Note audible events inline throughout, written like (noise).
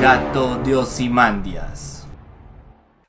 Gato de Osimandias.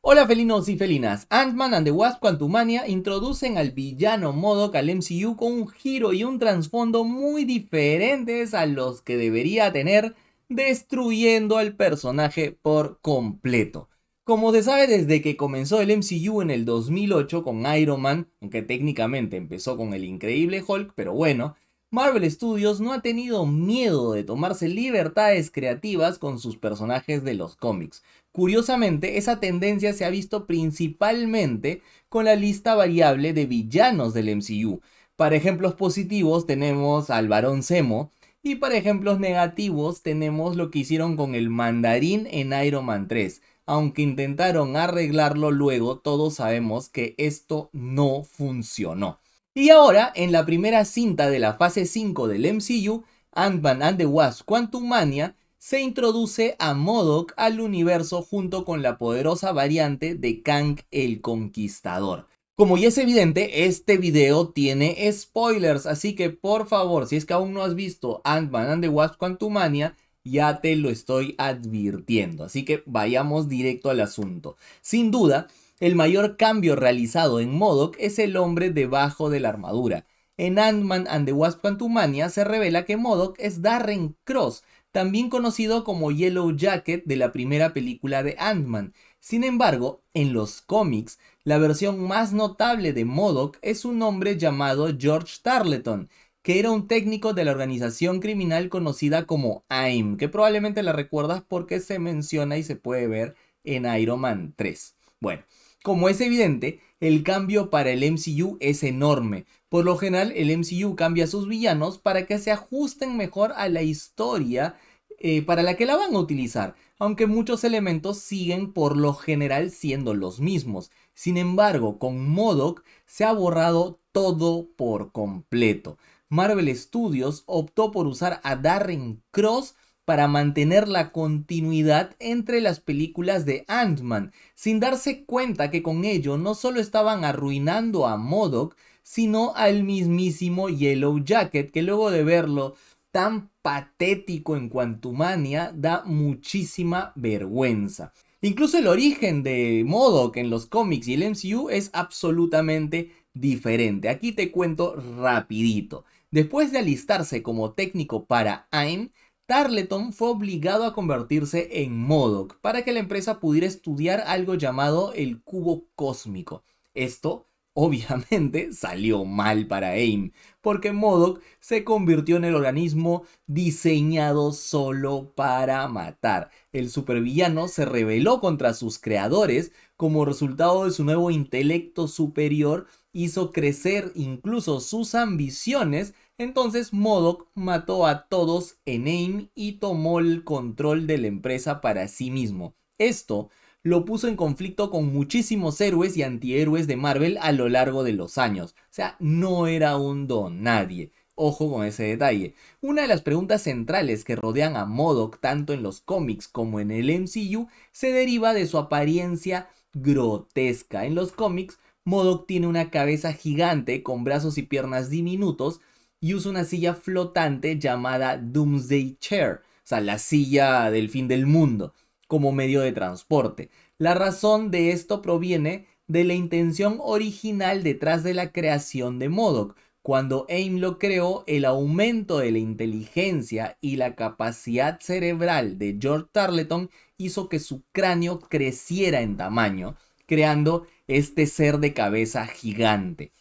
Hola felinos y felinas, Ant-Man and the Wasp Quantumania introducen al villano modo al MCU con un giro y un trasfondo muy diferentes a los que debería tener, destruyendo al personaje por completo. Como se sabe desde que comenzó el MCU en el 2008 con Iron Man, aunque técnicamente empezó con el increíble Hulk, pero bueno, Marvel Studios no ha tenido miedo de tomarse libertades creativas con sus personajes de los cómics. Curiosamente, esa tendencia se ha visto principalmente con la lista variable de villanos del MCU. Para ejemplos positivos tenemos al varón Zemo, y para ejemplos negativos tenemos lo que hicieron con el mandarín en Iron Man 3. Aunque intentaron arreglarlo luego, todos sabemos que esto no funcionó. Y ahora, en la primera cinta de la fase 5 del MCU, Ant-Man and the Wasp Quantumania, se introduce a MODOK al universo junto con la poderosa variante de Kang el Conquistador. Como ya es evidente, este video tiene spoilers, así que por favor, si es que aún no has visto Ant-Man and the Wasp Quantumania, ya te lo estoy advirtiendo, así que vayamos directo al asunto. Sin duda, el mayor cambio realizado en M.O.D.O.K. es el hombre debajo de la armadura. En Ant-Man and the Wasp Quantumania se revela que M.O.D.O.K. es Darren Cross, también conocido como Yellow Jacket de la primera película de Ant-Man. Sin embargo, en los cómics, la versión más notable de M.O.D.O.K. es un hombre llamado George Tarleton, que era un técnico de la organización criminal conocida como AIM, que probablemente la recuerdas porque se menciona y se puede ver en Iron Man 3. Bueno, como es evidente, el cambio para el MCU es enorme. Por lo general, el MCU cambia a sus villanos para que se ajusten mejor a la historia eh, para la que la van a utilizar, aunque muchos elementos siguen por lo general siendo los mismos. Sin embargo, con Modoc se ha borrado todo por completo. Marvel Studios optó por usar a Darren Cross para mantener la continuidad entre las películas de Ant-Man, sin darse cuenta que con ello no solo estaban arruinando a Modoc, sino al mismísimo Yellow Jacket, que luego de verlo tan patético en Quantumania da muchísima vergüenza. Incluso el origen de Modoc en los cómics y el MCU es absolutamente diferente. Aquí te cuento rapidito. Después de alistarse como técnico para AIM, Tarleton fue obligado a convertirse en MODOK para que la empresa pudiera estudiar algo llamado el cubo cósmico. Esto, (laughs) obviamente, salió mal para AIM, porque MODOK se convirtió en el organismo diseñado solo para matar. El supervillano se rebeló contra sus creadores como resultado de su nuevo intelecto superior, hizo crecer incluso sus ambiciones entonces Modoc mató a todos en AIM y tomó el control de la empresa para sí mismo. Esto lo puso en conflicto con muchísimos héroes y antihéroes de Marvel a lo largo de los años. O sea, no era un don nadie. Ojo con ese detalle. Una de las preguntas centrales que rodean a M.O.D.O.K. tanto en los cómics como en el MCU se deriva de su apariencia grotesca. En los cómics, Modoc tiene una cabeza gigante con brazos y piernas diminutos y usa una silla flotante llamada Doomsday Chair, o sea, la silla del fin del mundo, como medio de transporte. La razón de esto proviene de la intención original detrás de la creación de Modoc. Cuando AIM lo creó el aumento de la inteligencia y la capacidad cerebral de George Tarleton hizo que su cráneo creciera en tamaño, creando este ser de cabeza gigante.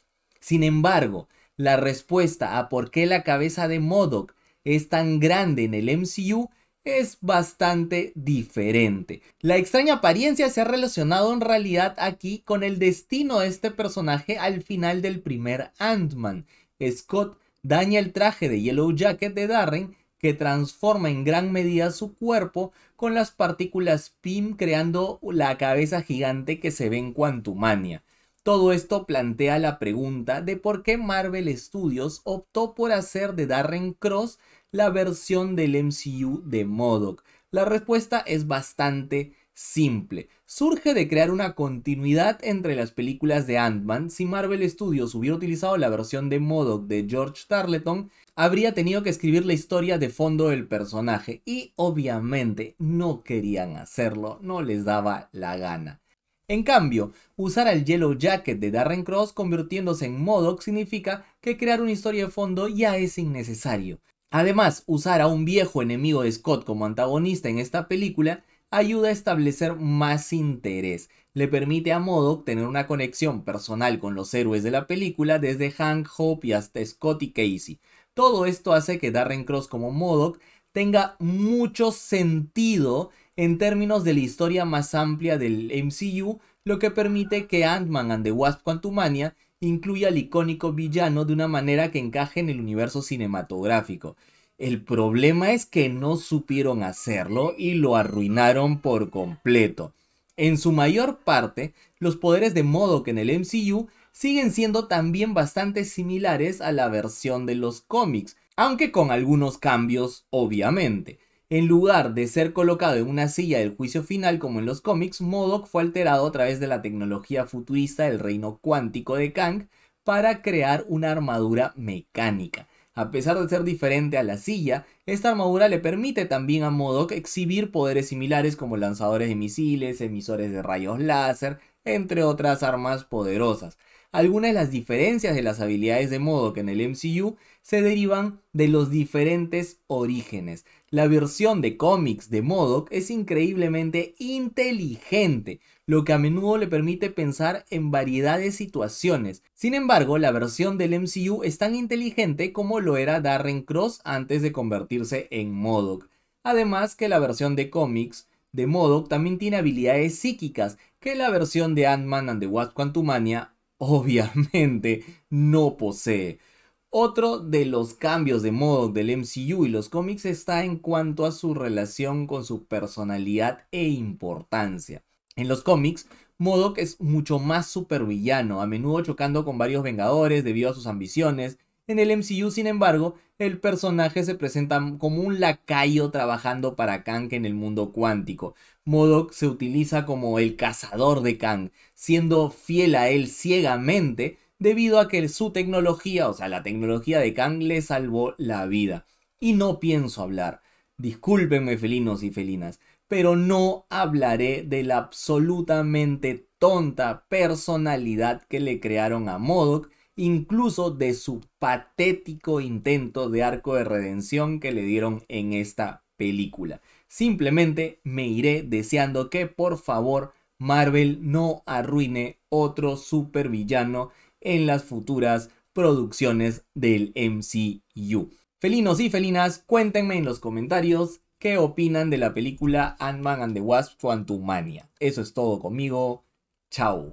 Sin embargo, la respuesta a por qué la cabeza de Modoc es tan grande en el MCU es bastante diferente. La extraña apariencia se ha relacionado en realidad aquí con el destino de este personaje al final del primer Ant-Man. Scott daña el traje de Yellow Jacket de Darren que transforma en gran medida su cuerpo con las partículas PIM creando la cabeza gigante que se ve en Quantumania. Todo esto plantea la pregunta de por qué Marvel Studios optó por hacer de Darren Cross la versión del MCU de Modoc. La respuesta es bastante simple. Surge de crear una continuidad entre las películas de Ant-Man. Si Marvel Studios hubiera utilizado la versión de MODOK de George Tarleton, habría tenido que escribir la historia de fondo del personaje y obviamente no querían hacerlo, no les daba la gana. En cambio, usar al Yellow Jacket de Darren Cross convirtiéndose en MODOK significa que crear una historia de fondo ya es innecesario. Además, usar a un viejo enemigo de Scott como antagonista en esta película ayuda a establecer más interés. Le permite a MODOK tener una conexión personal con los héroes de la película desde Hank Hope y hasta Scott y Casey. Todo esto hace que Darren Cross como MODOK tenga mucho sentido en términos de la historia más amplia del MCU, lo que permite que Ant-Man and the Wasp Quantumania incluya al icónico villano de una manera que encaje en el universo cinematográfico. El problema es que no supieron hacerlo y lo arruinaron por completo. En su mayor parte, los poderes de que en el MCU siguen siendo también bastante similares a la versión de los cómics, aunque con algunos cambios, obviamente. En lugar de ser colocado en una silla del juicio final como en los cómics, Modoc fue alterado a través de la tecnología futurista del reino cuántico de Kang para crear una armadura mecánica. A pesar de ser diferente a la silla, esta armadura le permite también a Modoc exhibir poderes similares como lanzadores de misiles, emisores de rayos láser, entre otras armas poderosas. Algunas de las diferencias de las habilidades de modo que en el MCU se derivan de los diferentes orígenes. La versión de cómics de MODOK es increíblemente inteligente, lo que a menudo le permite pensar en variedad de situaciones. Sin embargo, la versión del MCU es tan inteligente como lo era Darren Cross antes de convertirse en MODOK. Además que la versión de cómics de MODOK también tiene habilidades psíquicas que la versión de Ant-Man and the Wasp Quantumania obviamente no posee. Otro de los cambios de modo del MCU y los cómics está en cuanto a su relación con su personalidad e importancia. En los cómics, Modoc es mucho más supervillano, a menudo chocando con varios Vengadores debido a sus ambiciones. En el MCU, sin embargo, el personaje se presenta como un lacayo trabajando para Kang en el mundo cuántico. Modok se utiliza como el cazador de Kang, siendo fiel a él ciegamente debido a que su tecnología, o sea, la tecnología de Kang le salvó la vida. Y no pienso hablar. Discúlpenme felinos y felinas, pero no hablaré de la absolutamente tonta personalidad que le crearon a MODOK incluso de su patético intento de arco de redención que le dieron en esta película. Simplemente me iré deseando que por favor Marvel no arruine otro supervillano en las futuras producciones del MCU. Felinos y felinas, cuéntenme en los comentarios qué opinan de la película Ant-Man and the Wasp Quantumania. Eso es todo conmigo. Chao.